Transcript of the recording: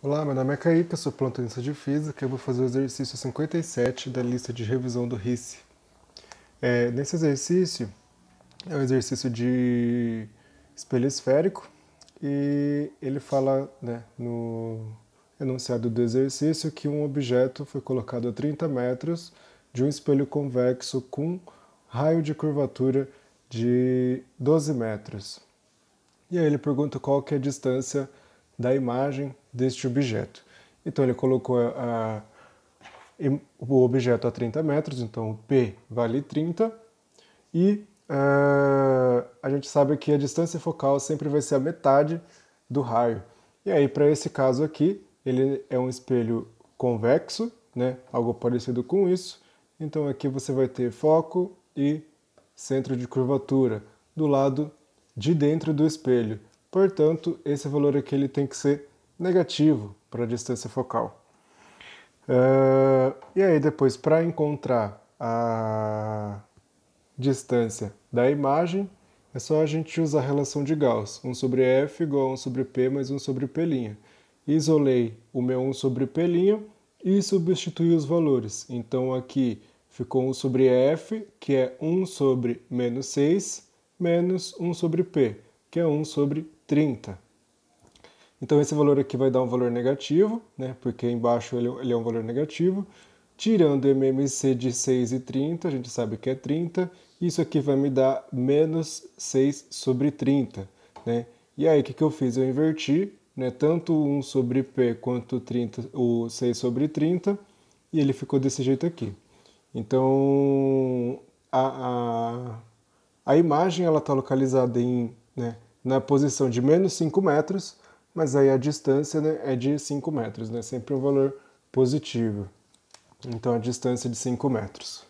Olá, meu nome é Caíque, sou plantonista de física e eu vou fazer o exercício 57 da lista de revisão do RIS. É, nesse exercício, é um exercício de espelho esférico e ele fala né, no enunciado do exercício que um objeto foi colocado a 30 metros de um espelho convexo com raio de curvatura de 12 metros. E aí ele pergunta qual que é a distância da imagem deste objeto. Então ele colocou a, a, o objeto a 30 metros, então o P vale 30, e a gente sabe que a distância focal sempre vai ser a metade do raio. E aí, para esse caso aqui, ele é um espelho convexo, né? algo parecido com isso. Então aqui você vai ter foco e centro de curvatura do lado de dentro do espelho. Portanto, esse valor aqui ele tem que ser negativo para a distância focal. Uh, e aí depois, para encontrar a distância da imagem, é só a gente usar a relação de Gauss. 1 sobre F igual a 1 sobre P mais 1 sobre P'. Isolei o meu 1 sobre P' e substituí os valores. Então aqui ficou 1 sobre F, que é 1 sobre menos 6, menos 1 sobre P, que é 1 sobre 30. Então esse valor aqui vai dar um valor negativo, né, porque embaixo ele, é um é valor negativo. Tirando o MMC de 6,30, a gente sabe que é 30, isso aqui vai me dar menos 6 sobre 30. Né? E aí o que, que eu fiz? Eu inverti né, tanto 1 sobre P quanto 30, o 6 sobre 30, e ele ficou desse jeito aqui. Então a, a, a imagem está localizada em né, na posição de menos 5 metros, mas aí a distância né, é de 5 metros, né, sempre um valor positivo. Então a distância é de 5 metros.